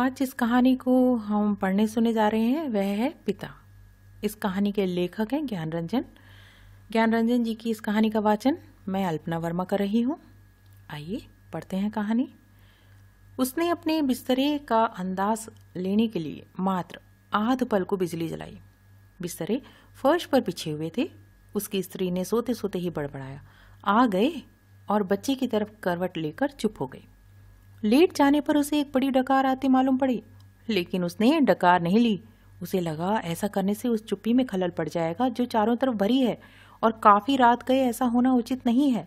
आज जिस कहानी को हम पढ़ने सुने जा रहे हैं वह है पिता इस कहानी के लेखक हैं ज्ञान रंजन ज्ञान रंजन जी की इस कहानी का वाचन मैं अल्पना वर्मा कर रही हूँ आइए पढ़ते हैं कहानी उसने अपने बिस्तरे का अंदाज लेने के लिए मात्र आध पल को बिजली जलाई बिस्तरे फर्श पर बिछे हुए थे उसकी स्त्री ने सोते सोते ही बड़बड़ाया आ गए और बच्चे की तरफ करवट लेकर चुप हो गई लेट जाने पर उसे एक बड़ी डकार आती मालूम पड़ी लेकिन उसने डकार नहीं ली उसे लगा ऐसा करने से उस चुप्पी में खलल पड़ जाएगा जो चारों तरफ भरी है और काफ़ी रात गए ऐसा होना उचित नहीं है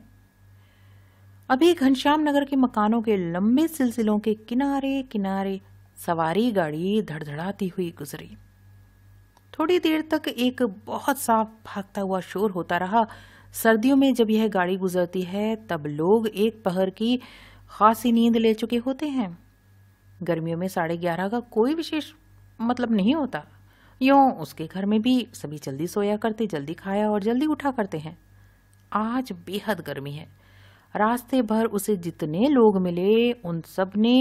अभी घनश्याम नगर के मकानों के लंबे सिलसिलों के किनारे किनारे सवारी गाड़ी धड़धड़ाती हुई गुजरी थोड़ी देर तक एक बहुत साफ भागता हुआ शोर होता रहा सर्दियों में जब यह गाड़ी गुजरती है तब लोग एक पहर की खासी नींद ले चुके होते हैं गर्मियों में साढ़े ग्यारह का कोई विशेष मतलब नहीं होता यूँ उसके घर में भी सभी जल्दी सोया करते जल्दी खाया और जल्दी उठा करते हैं आज बेहद गर्मी है रास्ते भर उसे जितने लोग मिले उन सब ने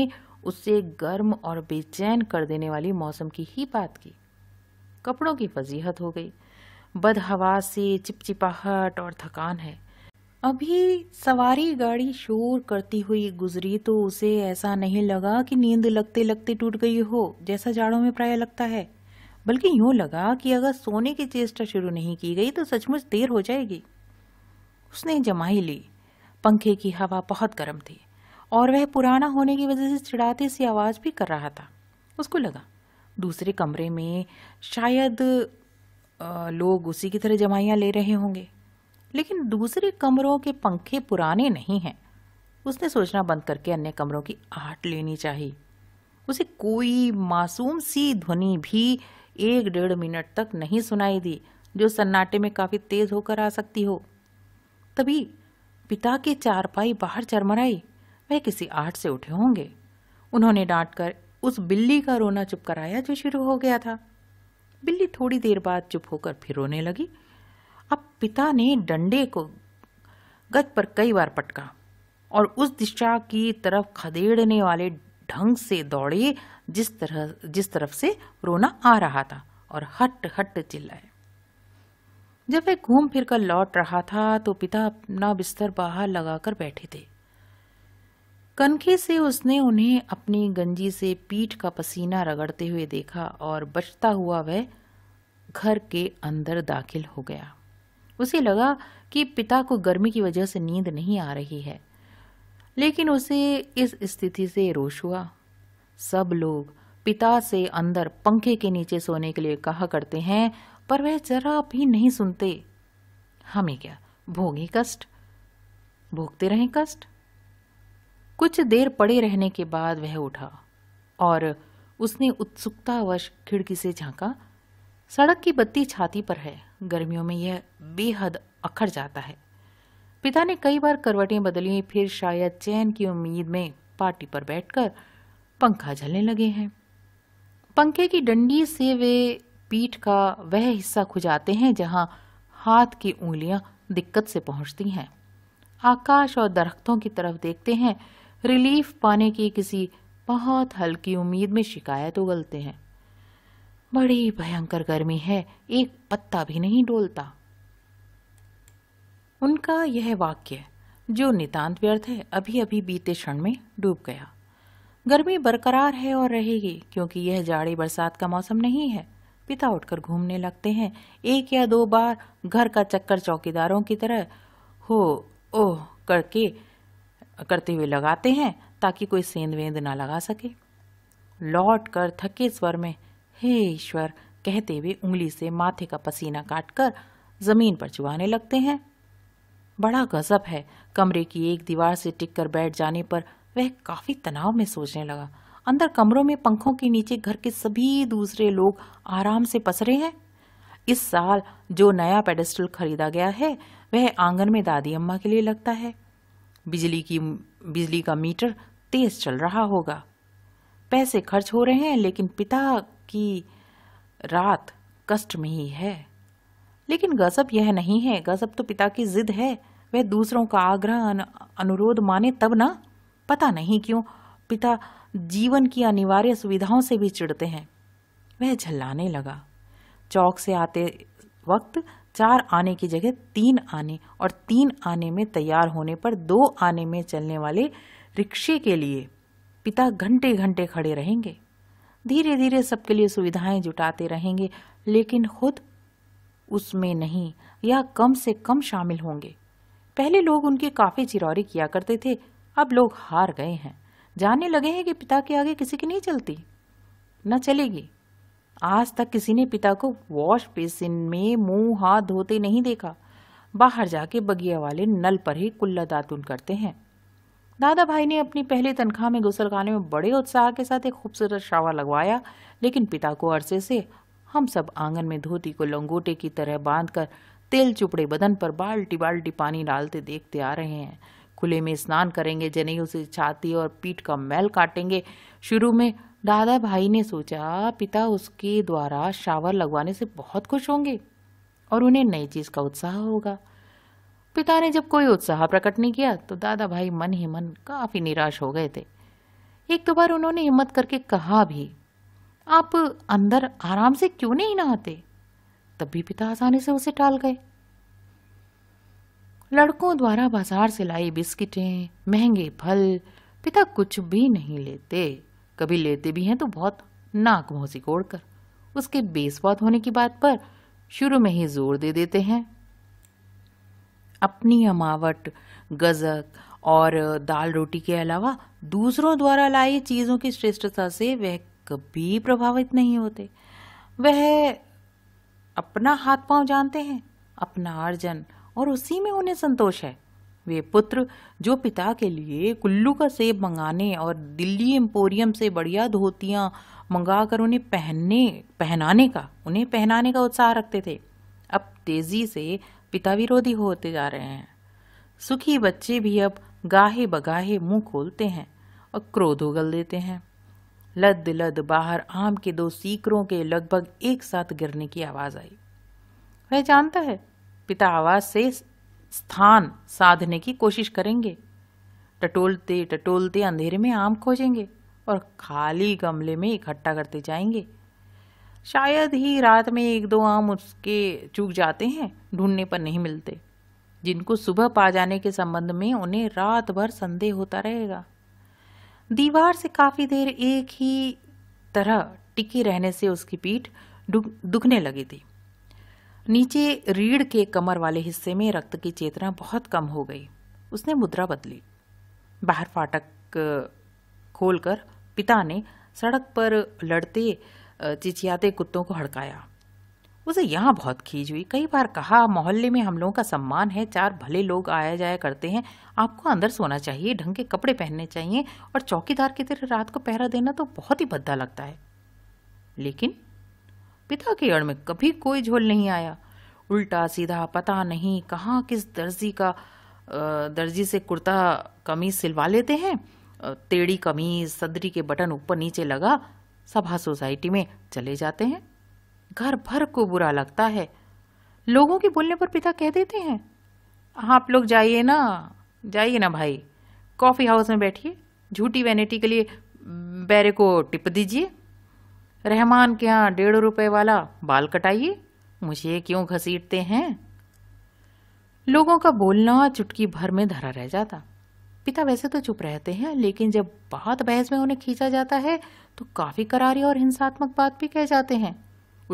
उससे गर्म और बेचैन कर देने वाली मौसम की ही बात की कपड़ों की फजीहत हो गई बदहवा से चिपचिपाहट और थकान है अभी सवारी गाड़ी शोर करती हुई गुजरी तो उसे ऐसा नहीं लगा कि नींद लगते लगते टूट गई हो जैसा जाड़ों में प्राय लगता है बल्कि यूं लगा कि अगर सोने की चेष्टा शुरू नहीं की गई तो सचमुच देर हो जाएगी उसने जमाई ली पंखे की हवा बहुत गर्म थी और वह पुराना होने की वजह से चिड़ाते सी आवाज़ भी कर रहा था उसको लगा दूसरे कमरे में शायद आ, लोग उसी की तरह जमाइयाँ ले रहे होंगे लेकिन दूसरे कमरों के पंखे पुराने नहीं हैं उसने सोचना बंद करके अन्य कमरों की आहट लेनी चाहिए उसे कोई मासूम सी ध्वनि भी एक डेढ़ मिनट तक नहीं सुनाई दी जो सन्नाटे में काफ़ी तेज होकर आ सकती हो तभी पिता के चारपाई बाहर चरमराई वह किसी आठ से उठे होंगे उन्होंने डांट कर उस बिल्ली का रोना चुप कराया जो शुरू हो गया था बिल्ली थोड़ी देर बाद चुप होकर फिर रोने लगी अब पिता ने डंडे को गज पर कई बार पटका और उस दिशा की तरफ खदेड़ने वाले ढंग से दौड़े जिस तरह जिस तरफ से रोना आ रहा था और हट हट चिल्लाए जब वह घूम फिर कर लौट रहा था तो पिता अपना बिस्तर बाहर लगाकर बैठे थे कनखे से उसने उन्हें अपनी गंजी से पीठ का पसीना रगड़ते हुए देखा और बचता हुआ वह घर के अंदर दाखिल हो गया उसे लगा कि पिता को गर्मी की वजह से नींद नहीं आ रही है लेकिन उसे इस स्थिति से रोष हुआ सब लोग पिता से अंदर पंखे के नीचे सोने के लिए कहा करते हैं पर वह जरा भी नहीं सुनते हमें क्या भोगे कष्ट भोगते रहे कष्ट कुछ देर पड़े रहने के बाद वह उठा और उसने उत्सुकतावश खिड़की से झांका सड़क की बत्ती छाती पर है गर्मियों में यह बेहद अखड़ जाता है पिता ने कई बार करवटें बदली फिर शायद चैन की उम्मीद में पार्टी पर बैठकर पंखा झलने लगे हैं पंखे की डंडी से वे पीठ का वह हिस्सा खुजाते हैं जहां हाथ की उंगलियां दिक्कत से पहुंचती हैं आकाश और दरख्तों की तरफ देखते हैं रिलीफ पाने की किसी बहुत हल्की उम्मीद में शिकायत उगलते हैं बड़ी भयंकर गर्मी है एक पत्ता भी नहीं डोलता उनका यह वाक्य जो नितांत व्यर्थ है अभी अभी बीते क्षण में डूब गया गर्मी बरकरार है और रहेगी क्योंकि यह जाड़ी बरसात का मौसम नहीं है पिता उठकर घूमने लगते हैं एक या दो बार घर का चक्कर चौकीदारों की तरह हो ओह करके करते हुए लगाते हैं ताकि कोई सेंध वेंद ना लगा सके लौट कर थके स्वर में हे ईश्वर कहते हुए उंगली से माथे का पसीना काटकर जमीन पर चुहाने लगते हैं बड़ा गजब है कमरे की एक दीवार से टिक कर बैठ जाने पर वह काफी तनाव में सोचने लगा अंदर कमरों में पंखों के नीचे घर के सभी दूसरे लोग आराम से पसरे हैं इस साल जो नया पेडेस्टल खरीदा गया है वह आंगन में दादी अम्मा के लिए लगता है बिजली की बिजली का मीटर तेज चल रहा होगा पैसे खर्च हो रहे हैं लेकिन पिता कि रात कष्ट में ही है लेकिन गज़ब यह नहीं है गज़ब तो पिता की जिद है वह दूसरों का आग्रह अनुरोध माने तब ना पता नहीं क्यों पिता जीवन की अनिवार्य सुविधाओं से भी चिढ़ते हैं वह झल्लाने लगा चौक से आते वक्त चार आने की जगह तीन आने और तीन आने में तैयार होने पर दो आने में चलने वाले रिक्शे के लिए पिता घंटे घंटे खड़े रहेंगे धीरे धीरे सबके लिए सुविधाएं जुटाते रहेंगे लेकिन खुद उसमें नहीं या कम से कम शामिल होंगे पहले लोग उनके काफ़ी चिरौरी किया करते थे अब लोग हार गए हैं जानने लगे हैं कि पिता के आगे किसी की नहीं चलती न चलेगी आज तक किसी ने पिता को वॉश बेसिन में मुंह हाथ धोते नहीं देखा बाहर जाके बगिया वाले नल पर ही कुल्ला दातुन करते हैं दादा भाई ने अपनी पहली तनख्वाह में खाने में बड़े उत्साह के साथ एक खूबसूरत शावर लगवाया लेकिन पिता को अरसे से हम सब आंगन में धोती को लंगोटे की तरह बांधकर तेल चुपड़े बदन पर बाल्टी बाल्टी पानी डालते देखते आ रहे हैं खुले में स्नान करेंगे जनेऊ से छाती और पीठ का मैल काटेंगे शुरू में दादा भाई ने सोचा पिता उसके द्वारा शावर लगवाने से बहुत खुश होंगे और उन्हें नई चीज़ का उत्साह होगा पिता ने जब कोई उत्साह प्रकट नहीं किया तो दादा भाई मन ही मन काफ़ी निराश हो गए थे एक दो बार उन्होंने हिम्मत करके कहा भी आप अंदर आराम से क्यों नहीं नहाते तब भी पिता आसानी से उसे टाल गए लड़कों द्वारा बाजार से लाई बिस्किटें महंगे फल पिता कुछ भी नहीं लेते कभी लेते भी हैं तो बहुत नाक मुँह सिकोड़ कर उसके बेस्वाद होने की बात पर शुरू में ही जोर दे देते हैं अपनी अमावट गज़क और दाल रोटी के अलावा दूसरों द्वारा लाई चीज़ों की श्रेष्ठता से वह कभी प्रभावित नहीं होते वह अपना हाथ पांव जानते हैं अपना अर्जन और उसी में उन्हें संतोष है वे पुत्र जो पिता के लिए कुल्लू का सेब मंगाने और दिल्ली एम्पोरियम से बढ़िया धोतियाँ मंगा कर उन्हें पहनने पहनाने का उन्हें पहनाने का उत्साह रखते थे अब तेज़ी से पिता विरोधी होते जा रहे हैं सुखी बच्चे भी अब गाहे बगाहे मुंह खोलते हैं और क्रोध उगल देते हैं लद लद बाहर आम के दो सीकरों के लगभग एक साथ गिरने की आवाज आई वह जानता है पिता आवाज से स्थान साधने की कोशिश करेंगे टटोलते टटोलते अंधेरे में आम खोजेंगे और खाली गमले में इकट्ठा करते जाएंगे शायद ही रात में एक दो आम उसके चूक जाते हैं ढूंढने पर नहीं मिलते जिनको सुबह पा जाने के संबंध में उन्हें रात भर संदेह होता रहेगा दीवार से काफ़ी देर एक ही तरह टिकी रहने से उसकी पीठ दुखने लगी थी नीचे रीढ़ के कमर वाले हिस्से में रक्त की चेतना बहुत कम हो गई उसने मुद्रा बदली बाहर फाटक खोलकर पिता ने सड़क पर लड़ते चिचियाते कुत्तों को हड़काया उसे यहाँ बहुत खींच हुई कई बार कहा मोहल्ले में हम लोगों का सम्मान है चार भले लोग आया जाया करते हैं आपको अंदर सोना चाहिए ढंग के कपड़े पहनने चाहिए और चौकीदार की तरह रात को पहरा देना तो बहुत ही भद्दा लगता है लेकिन पिता के अड़ में कभी कोई झोल नहीं आया उल्टा सीधा पता नहीं कहाँ किस दर्जी का दर्जी से कुर्ता कमीज सिलवा लेते हैं टेढ़ी कमीज सदरी के बटन ऊपर नीचे लगा सभा सोसाइटी में चले जाते हैं घर भर को बुरा लगता है लोगों के बोलने पर पिता कह देते हैं आप लोग जाइए ना जाइए ना भाई कॉफ़ी हाउस में बैठिए झूठी वैनिटी के लिए बैरे को टिप दीजिए रहमान के यहाँ डेढ़ रुपए वाला बाल कटाइए मुझे क्यों घसीटते हैं लोगों का बोलना चुटकी भर में धरा रह जाता पिता वैसे तो चुप रहते हैं लेकिन जब बात बहस में उन्हें खींचा जाता है तो काफ़ी करारी और हिंसात्मक बात भी कह जाते हैं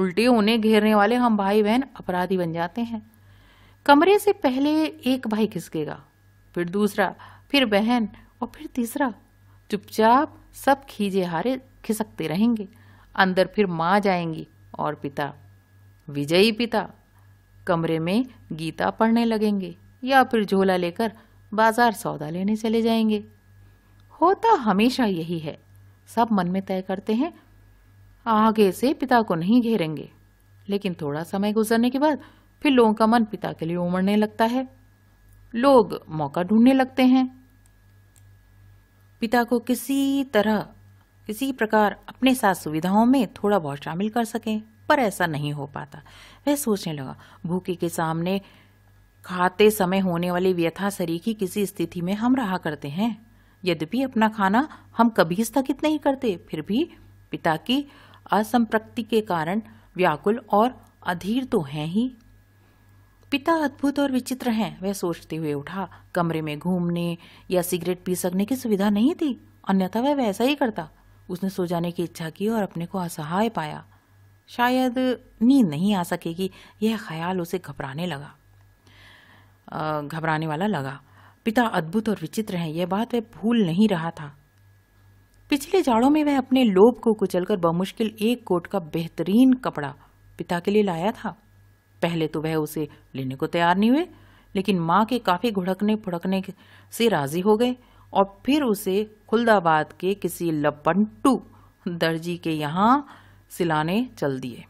उल्टे उन्हें घेरने वाले हम भाई बहन अपराधी बन जाते हैं कमरे से पहले एक भाई खिसकेगा फिर दूसरा फिर बहन और फिर तीसरा चुपचाप सब खीजे हारे खिसकते रहेंगे अंदर फिर माँ जाएंगी और पिता विजयी पिता कमरे में गीता पढ़ने लगेंगे या फिर झोला लेकर बाजार सौदा लेने चले जाएंगे होता हमेशा यही है सब मन में तय करते हैं आगे से पिता को नहीं घेरेंगे लेकिन थोड़ा समय गुजरने के बाद फिर लोगों का मन पिता के लिए उमड़ने लगता है लोग मौका ढूंढने लगते हैं पिता को किसी तरह किसी प्रकार अपने साथ सुविधाओं में थोड़ा बहुत शामिल कर सकें पर ऐसा नहीं हो पाता वह सोचने लगा भूखे के सामने खाते समय होने वाली व्यथा शरीर की किसी स्थिति में हम रहा करते हैं यद्यपि अपना खाना हम कभी स्थगित नहीं करते फिर भी पिता की असंप्रक्ति के कारण व्याकुल और अधीर तो हैं ही पिता अद्भुत और विचित्र हैं वह सोचते हुए उठा कमरे में घूमने या सिगरेट पी सकने की सुविधा नहीं थी अन्यथा वह वैसा ही करता उसने सो जाने की इच्छा की और अपने को असहाय पाया शायद नींद नहीं आ सकेगी यह ख्याल उसे घबराने लगा घबराने वाला लगा पिता अद्भुत और विचित्र हैं यह बात वह भूल नहीं रहा था पिछले जाड़ों में वह अपने लोभ को कुचलकर बमुश्किल एक कोट का बेहतरीन कपड़ा पिता के लिए लाया था पहले तो वह उसे लेने को तैयार नहीं हुए लेकिन माँ के काफ़ी घुड़कने फुड़कने से राजी हो गए और फिर उसे खुलदाबाद के किसी लपंटू दर्जी के यहाँ सिलाने चल दिए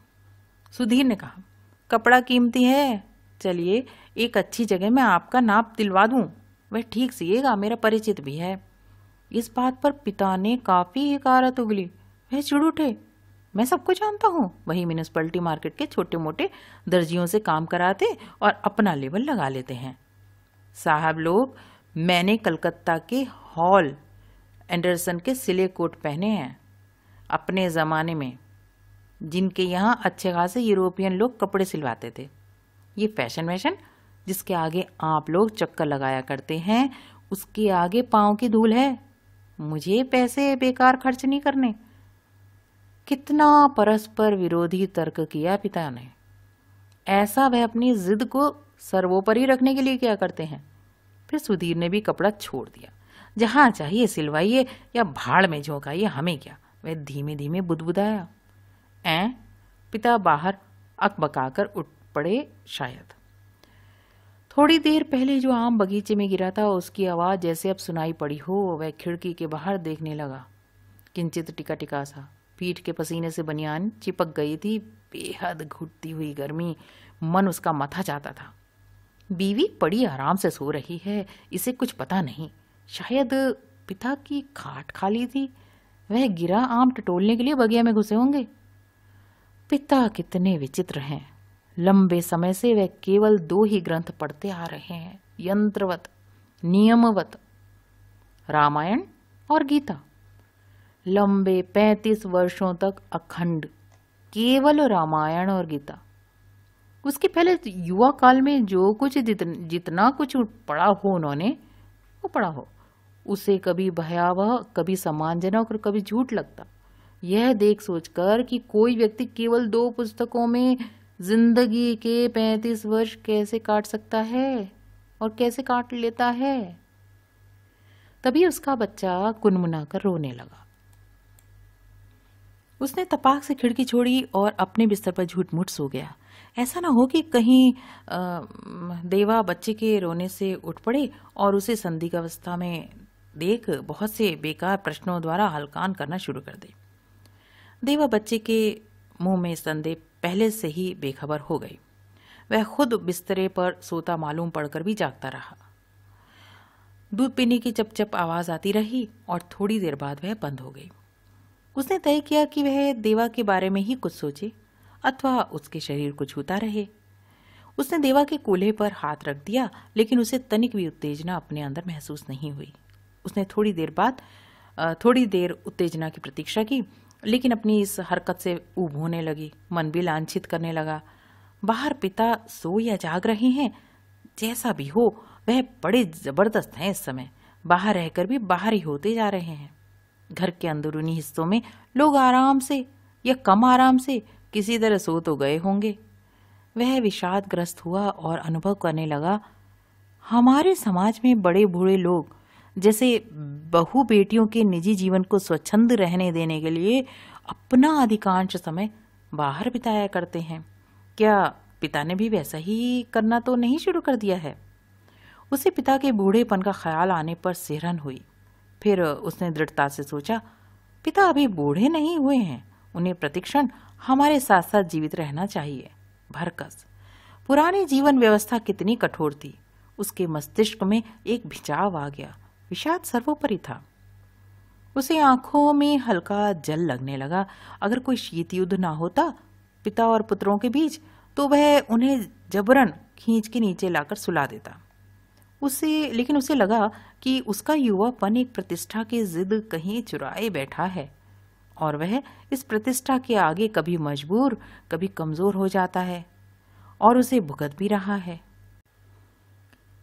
सुधीर ने कहा कपड़ा कीमती है चलिए एक अच्छी जगह मैं आपका नाप दिलवा दूँ वह ठीक सीएगा मेरा परिचित भी है इस बात पर पिता ने काफ़ी हकारत उगली वह चिड़ उठे मैं सबको जानता हूँ वही म्यूनिसपैलिटी मार्केट के छोटे मोटे दर्जियों से काम कराते और अपना लेबल लगा लेते हैं साहब लोग मैंने कलकत्ता के हॉल एंडरसन के सिले कोट पहने हैं अपने ज़माने में जिनके यहाँ अच्छे खासे यूरोपियन लोग कपड़े सिलवाते थे ये फैशन वैशन जिसके आगे आप लोग चक्कर लगाया करते हैं उसके आगे पाँव की धूल है मुझे पैसे बेकार खर्च नहीं करने कितना परस्पर विरोधी तर्क किया पिता ने ऐसा वह अपनी जिद को सर्वोपरि रखने के लिए क्या करते हैं फिर सुधीर ने भी कपड़ा छोड़ दिया जहाँ चाहिए सिलवाइए या भाड़ में झोंकाइए हमें क्या वह धीमे धीमे बुदबुदाया ऐ पिता बाहर अकबका कर उठ पड़े शायद थोड़ी देर पहले जो आम बगीचे में गिरा था उसकी आवाज़ जैसे अब सुनाई पड़ी हो वह खिड़की के बाहर देखने लगा किंचित टिका टिका सा पीठ के पसीने से बनियान चिपक गई थी बेहद घुटती हुई गर्मी मन उसका मथा चाहता था बीवी पड़ी आराम से सो रही है इसे कुछ पता नहीं शायद पिता की खाट खाली थी वह गिरा आम टटोलने के लिए बगिया में घुसे होंगे पिता कितने विचित्र हैं लंबे समय से वे केवल दो ही ग्रंथ पढ़ते आ रहे हैं यंत्रवत नियमवत रामायण और गीता लंबे पैंतीस वर्षों तक अखंड केवल रामायण और गीता उसके पहले युवा काल में जो कुछ जितना कुछ पढ़ा हो उन्होंने वो पढ़ा हो उसे कभी भयावह कभी सम्मानजनक और कभी झूठ लगता यह देख सोचकर कि कोई व्यक्ति केवल दो पुस्तकों में जिंदगी के पैंतीस वर्ष कैसे काट सकता है और कैसे काट लेता है तभी उसका बच्चा गुनगुनाकर रोने लगा उसने तपाक से खिड़की छोड़ी और अपने बिस्तर पर झूठमूठ सो गया ऐसा ना हो कि कहीं आ, देवा बच्चे के रोने से उठ पड़े और उसे अवस्था में देख बहुत से बेकार प्रश्नों द्वारा हलकान करना शुरू कर दे देवा बच्चे के मुंह में संदेह पहले से ही बेखबर हो गई वह खुद बिस्तरे पर सोता मालूम पड़कर भी जागता रहा दूध पीने की चपचप आवाज आती रही और थोड़ी देर बाद वह बंद हो गई उसने तय किया कि वह देवा के बारे में ही कुछ सोचे अथवा उसके शरीर को छूता रहे उसने देवा के कोल्हे पर हाथ रख दिया लेकिन उसे तनिक भी उत्तेजना अपने अंदर महसूस नहीं हुई उसने थोड़ी देर बाद थोड़ी देर उत्तेजना की प्रतीक्षा की लेकिन अपनी इस हरकत से ऊब होने लगी मन भी लांछित करने लगा बाहर पिता सो या जाग रहे हैं जैसा भी हो वह बड़े जबरदस्त हैं इस समय बाहर रहकर भी बाहर ही होते जा रहे हैं घर के अंदरूनी हिस्सों में लोग आराम से या कम आराम से किसी तरह सो तो गए होंगे वह विषादग्रस्त हुआ और अनुभव करने लगा हमारे समाज में बड़े बूढ़े लोग जैसे बहु बेटियों के निजी जीवन को स्वच्छंद रहने देने के लिए अपना अधिकांश समय बाहर बिताया करते हैं क्या पिता ने भी वैसा ही करना तो नहीं शुरू कर दिया है उसे पिता के बूढ़ेपन का ख्याल आने पर सिहरन हुई फिर उसने दृढ़ता से सोचा पिता अभी बूढ़े नहीं हुए हैं उन्हें प्रतिक्षण हमारे साथ साथ जीवित रहना चाहिए भरकस पुरानी जीवन व्यवस्था कितनी कठोर थी उसके मस्तिष्क में एक भिचाव आ गया विषाद सर्वोपरि था उसे आंखों में हल्का जल लगने लगा अगर कोई शीत युद्ध ना होता पिता और पुत्रों के बीच तो वह उन्हें जबरन खींच के नीचे लाकर सुला देता उसे लेकिन उसे लगा कि उसका युवापन एक प्रतिष्ठा की जिद कहीं चुराए बैठा है और वह इस प्रतिष्ठा के आगे कभी मजबूर कभी कमज़ोर हो जाता है और उसे भुगत भी रहा है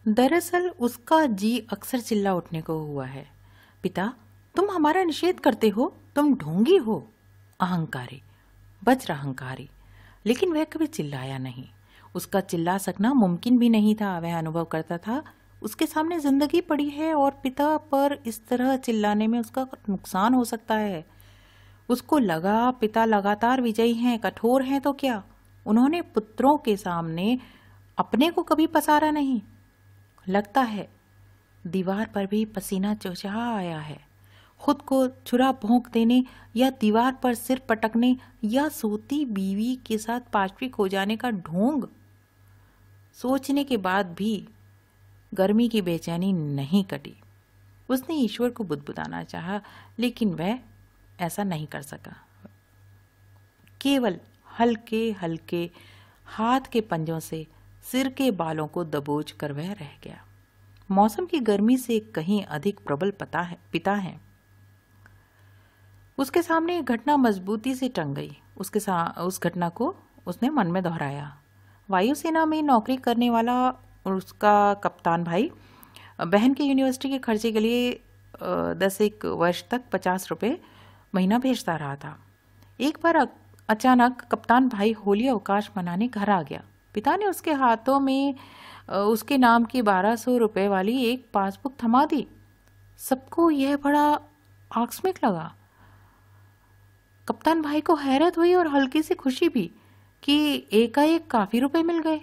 दरअसल उसका जी अक्सर चिल्ला उठने को हुआ है पिता तुम हमारा निषेध करते हो तुम ढोंगी हो अहंकारी वज्र अहंकारी लेकिन वह कभी चिल्लाया नहीं उसका चिल्ला सकना मुमकिन भी नहीं था वह अनुभव करता था उसके सामने जिंदगी पड़ी है और पिता पर इस तरह चिल्लाने में उसका नुकसान हो सकता है उसको लगा पिता लगातार विजयी हैं कठोर हैं तो क्या उन्होंने पुत्रों के सामने अपने को कभी पसारा नहीं लगता है दीवार पर भी पसीना चौचहा आया है खुद को छुरा भोंक देने या दीवार पर सिर पटकने या सोती बीवी के साथ पाशविक हो जाने का ढोंग सोचने के बाद भी गर्मी की बेचैनी नहीं कटी उसने ईश्वर को बुदबुदाना चाहा लेकिन वह ऐसा नहीं कर सका केवल हल्के हल्के हाथ के पंजों से सिर के बालों को दबोच कर वह रह गया मौसम की गर्मी से कहीं अधिक प्रबल पता है पिता है उसके सामने घटना मजबूती से टंग गई उसके उस घटना को उसने मन में दोहराया वायुसेना में नौकरी करने वाला उसका कप्तान भाई बहन के यूनिवर्सिटी के खर्चे के लिए दस एक वर्ष तक पचास रुपये महीना भेजता रहा था एक बार अचानक कप्तान भाई होली अवकाश मनाने घर आ गया पिता ने उसके हाथों में उसके नाम की बारह सौ रुपये वाली एक पासबुक थमा दी सबको यह बड़ा आकस्मिक लगा कप्तान भाई को हैरत हुई और हल्की सी खुशी भी कि एकाएक काफ़ी रुपए मिल गए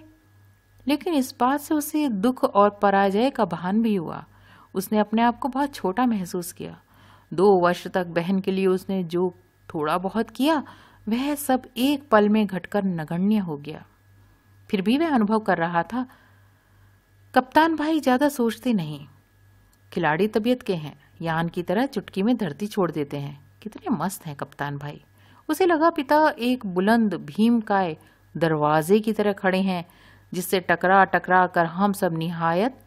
लेकिन इस बात से उसे दुख और पराजय का भान भी हुआ उसने अपने आप को बहुत छोटा महसूस किया दो वर्ष तक बहन के लिए उसने जो थोड़ा बहुत किया वह सब एक पल में घटकर नगण्य हो गया फिर भी वह अनुभव कर रहा था कप्तान भाई ज़्यादा सोचते नहीं खिलाड़ी तबीयत के हैं यान की तरह चुटकी में धरती छोड़ देते हैं कितने मस्त हैं कप्तान भाई उसे लगा पिता एक बुलंद भीम काय दरवाजे की तरह खड़े हैं जिससे टकरा टकरा कर हम सब निहायत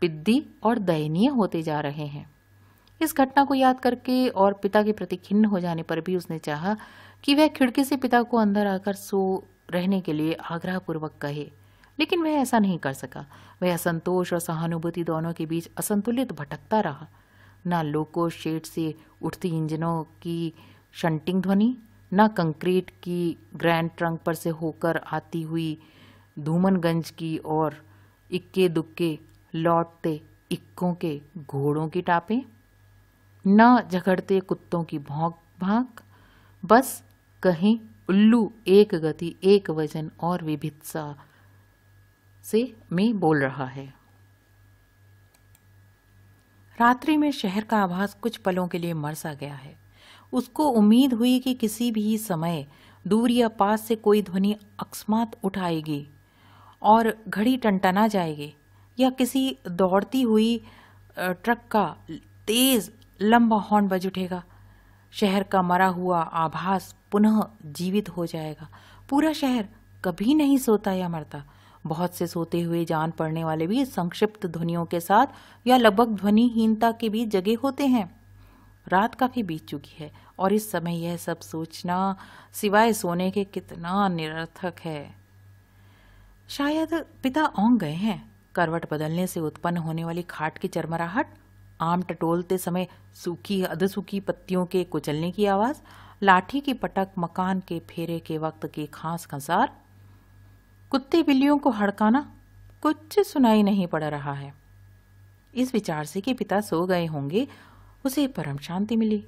पिद्दी और दयनीय होते जा रहे हैं इस घटना को याद करके और पिता के प्रति खिन्न हो जाने पर भी उसने चाहा कि वह खिड़की से पिता को अंदर आकर सो रहने के लिए आग्रहपूर्वक कहे लेकिन वह ऐसा नहीं कर सका वह असंतोष और सहानुभूति दोनों के बीच असंतुलित भटकता रहा ना लोको शेड से उठती इंजनों की शंटिंग ध्वनि ना कंक्रीट की ग्रैंड ट्रंक पर से होकर आती हुई धूमनगंज की और इक्के दुक्के लौटते इक्कों के घोड़ों की टापे न झगड़ते कुत्तों की भौंक भाक बस कहीं उल्लू एक गति एक वजन और विभित्सा से में बोल रहा है रात्रि में शहर का आभास कुछ पलों के लिए मर सा गया है उसको उम्मीद हुई कि किसी भी समय दूर या पास से कोई ध्वनि अकस्मात उठाएगी और घड़ी टनटना जाएगी या किसी दौड़ती हुई ट्रक का तेज लंबा हॉर्न बज उठेगा शहर का मरा हुआ आभास पुनः जीवित हो जाएगा पूरा शहर कभी नहीं सोता या मरता बहुत से सोते हुए जान पड़ने वाले भी संक्षिप्त ध्वनियों के साथ या लगभग ध्वनिहीनता के बीच जगे होते हैं रात काफ़ी बीत चुकी है और इस समय यह सब सोचना सिवाय सोने के कितना निरर्थक है शायद पिता ओंग गए हैं करवट बदलने से उत्पन्न होने वाली खाट की चरमराहट आम टटोलते समय सूखी अधसूखी पत्तियों के कुचलने की आवाज़ लाठी की पटक मकान के फेरे के वक्त की खास खसार कुत्ते बिल्लियों को हड़काना कुछ सुनाई नहीं पड़ रहा है इस विचार से कि पिता सो गए होंगे उसे परम शांति मिली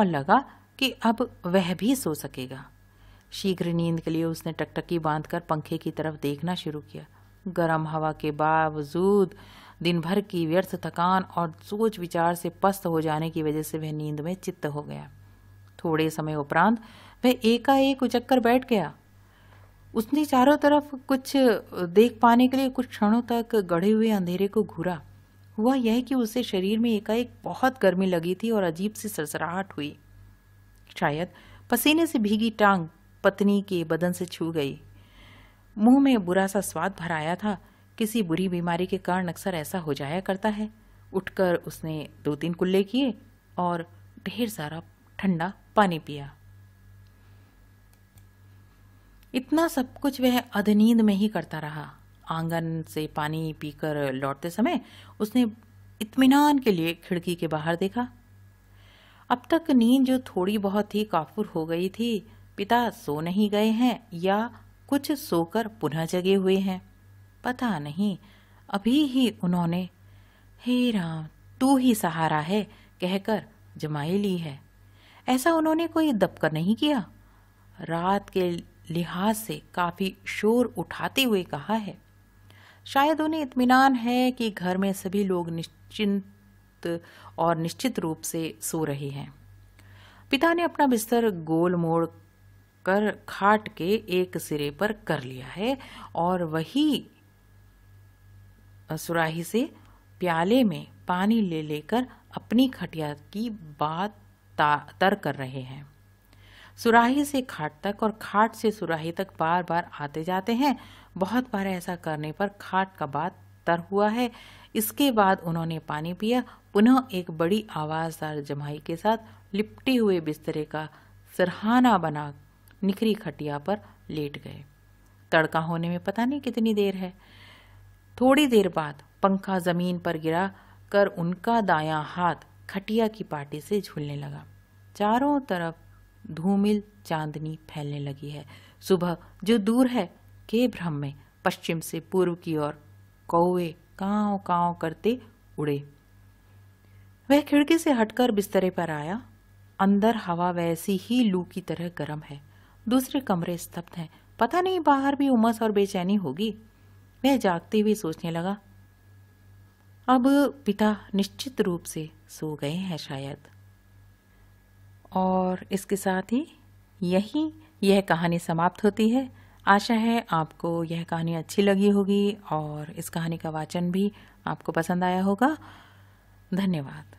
और लगा कि अब वह भी सो सकेगा शीघ्र नींद के लिए उसने टकटकी बांधकर पंखे की तरफ देखना शुरू किया गर्म हवा के बावजूद दिन भर की व्यर्थ थकान और सोच विचार से पस्त हो जाने की वजह से वह नींद में चित्त हो गया थोड़े समय उपरांत वह एकाएक उचक कर बैठ गया उसने चारों तरफ कुछ देख पाने के लिए कुछ क्षणों तक गढ़े हुए अंधेरे को घूरा हुआ यह कि उसे शरीर में एकाएक बहुत गर्मी लगी थी और अजीब सी सरसराहट हुई शायद पसीने से भीगी टांग पत्नी के बदन से छू गई मुंह में बुरा सा स्वाद भर आया था किसी बुरी बीमारी के कारण अक्सर ऐसा हो जाया करता है उठकर उसने दो तीन कुल्ले किए और ढेर सारा ठंडा पानी पिया इतना सब कुछ वह अधनींद में ही करता रहा आंगन से पानी पीकर लौटते समय उसने इतमान के लिए खिड़की के बाहर देखा अब तक नींद जो थोड़ी बहुत ही काफुर हो गई थी पिता सो नहीं गए हैं या कुछ सोकर पुनः जगे हुए हैं पता नहीं अभी ही उन्होंने हे राम तू ही सहारा है कहकर जमाई ली है ऐसा उन्होंने कोई दबकर नहीं किया रात के लिहाज से काफ़ी शोर उठाते हुए कहा है शायद उन्हें इतमान है कि घर में सभी लोग निश्चिंत और निश्चित रूप से सो रहे हैं पिता ने अपना बिस्तर गोल मोड़ कर खाट के एक सिरे पर कर लिया है और वही सुराही से प्याले में पानी ले लेकर अपनी खटिया की बात तर कर रहे हैं सुराही से खाट तक और खाट से सुराही तक बार बार आते जाते हैं बहुत बार ऐसा करने पर खाट का बात तर हुआ है इसके बाद उन्होंने पानी पिया पुनः एक बड़ी आवाजदार जमाई के साथ लिपटे हुए बिस्तरे का सरहाना बना निखरी खटिया पर लेट गए तड़का होने में पता नहीं कितनी देर है थोड़ी देर बाद पंखा जमीन पर गिरा कर उनका दायां हाथ खटिया की पार्टी से झूलने लगा चारों तरफ धूमिल चांदनी फैलने लगी है सुबह जो दूर है के भ्रम में पश्चिम से पूर्व की ओर कौए काव काव करते उड़े वह खिड़की से हटकर बिस्तरे पर आया अंदर हवा वैसी ही लू की तरह गर्म है दूसरे कमरे स्तब्ध हैं पता नहीं बाहर भी उमस और बेचैनी होगी वह जागते हुए सोचने लगा अब पिता निश्चित रूप से सो गए हैं शायद और इसके साथ ही यही यह कहानी समाप्त होती है आशा है आपको यह कहानी अच्छी लगी होगी और इस कहानी का वाचन भी आपको पसंद आया होगा धन्यवाद